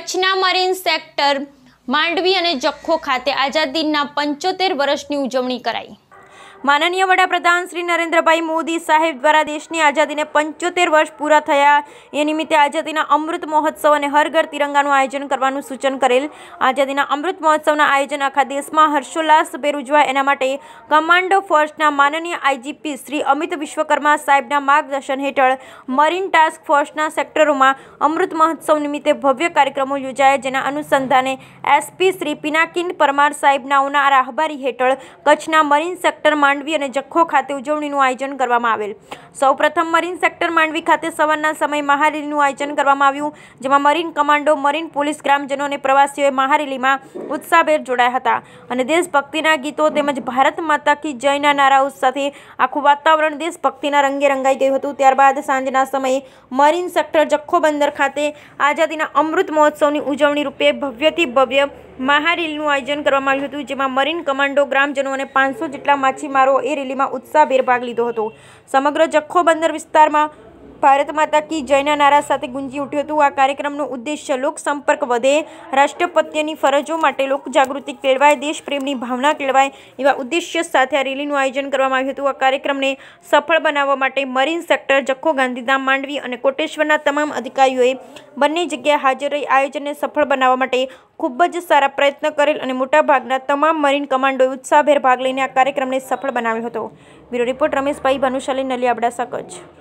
કચ્છના marine sector Mandvi અને જખ્ખો ખાતે આઝાદીના પંચોતેર વર્ષની ઉજવણી કરાઈ માનનીય વડાપ્રધાન શ્રી નરેન્દ્રભાઈ મોદી સાહેબ દ્વારા દેશની આઝાદીને પંચોતેર વર્ષ પૂરા થયા એ નિમિત્તે આઝાદીના અમૃત મહોત્સવ અને હર ઘર તિરંગાનું આયોજન કરવાનું સૂચન કરેલ આઝાદીના અમૃત મહોત્સવના આયોજન આખા દેશમાં હર્ષોલ્લાસભેર ઉજવાય એના માટે કમાન્ડો ફોર્સના માનનીય આઈજીપી શ્રી અમિત વિશ્વકર્મા સાહેબના માર્ગદર્શન હેઠળ મરીન ટાસ્ક ફોર્સના સેક્ટરોમાં અમૃત મહોત્સવ નિમિત્તે ભવ્ય કાર્યક્રમો યોજાયા જેના અનુસંધાને એસપી શ્રી પિનાકિન પરમાર સાહેબના ઉના રાહબારી હેઠળ કચ્છના મરીન સેક્ટરમાં માંડવી અને જખો ખાતે ઉજવણીનું આયોજન કરવામાં આવેલ સૌપ્રથમ મરીન સેક્ટર માંડવી ખાતે સવારના સમયે મહારેલીનું આયોજન કરવામાં આવ્યું જેમાં મરીન કમાન્ડો મરીન પોલીસ ગ્રામજનો અને પ્રવાસીઓએ મહારેલીમાં ઉત્સાહભેર જોડાયા હતા અને દેશભક્તિના ગીતો તેમજ ભારત માતા કી જયના નારાઓ સાથે આખું વાતાવરણ દેશભક્તિના રંગે રંગાઈ ગયું હતું ત્યારબાદ સાંજના સમયે મરીન સેક્ટર જખો બંદર ખાતે આઝાદીના અમૃત મહોત્સવની ઉજવણી રૂપે ભવ્યથી ભવ્ય મહારેલીનું આયોજન કરવામાં આવ્યું હતું જેમાં મરીન કમાન્ડો ગ્રામજનો અને પાંચસો જેટલા માછીમાર મારો એ રેલીમાં ઉત્સાહભેર ભાગ લીધો હતો સમગ્ર જખ્ખો બંદર વિસ્તારમાં ભારત માતા કી જયના નારા સાથે ગુંજી ઉઠ્યું હતું આ કાર્યક્રમનો ઉદ્દેશ્ય લોક સંપર્ક વધે રાષ્ટ્રપત્યની ફરજો માટે લોક જાગૃતિ કેળવાય દેશપ્રેમની ભાવના કેળવાય એવા ઉદ્દેશ્ય સાથે આ રેલીનું આયોજન કરવામાં આવ્યું હતું આ કાર્યક્રમને સફળ બનાવવા માટે મરીન સેક્ટર જખો ગાંધીધામ માંડવી અને કોટેશ્વરના તમામ અધિકારીઓએ બંને જગ્યાએ હાજર રહી આયોજનને સફળ બનાવવા માટે ખૂબ જ સારા પ્રયત્ન કરેલ અને મોટાભાગના તમામ મરીન કમાન્ડોએ ઉત્સાહભેર ભાગ લઈને આ કાર્યક્રમને સફળ બનાવ્યો હતો બ્યુરો રિપોર્ટ રમેશભાઈ ભાનુશાલી નલિયાબડા કચ્છ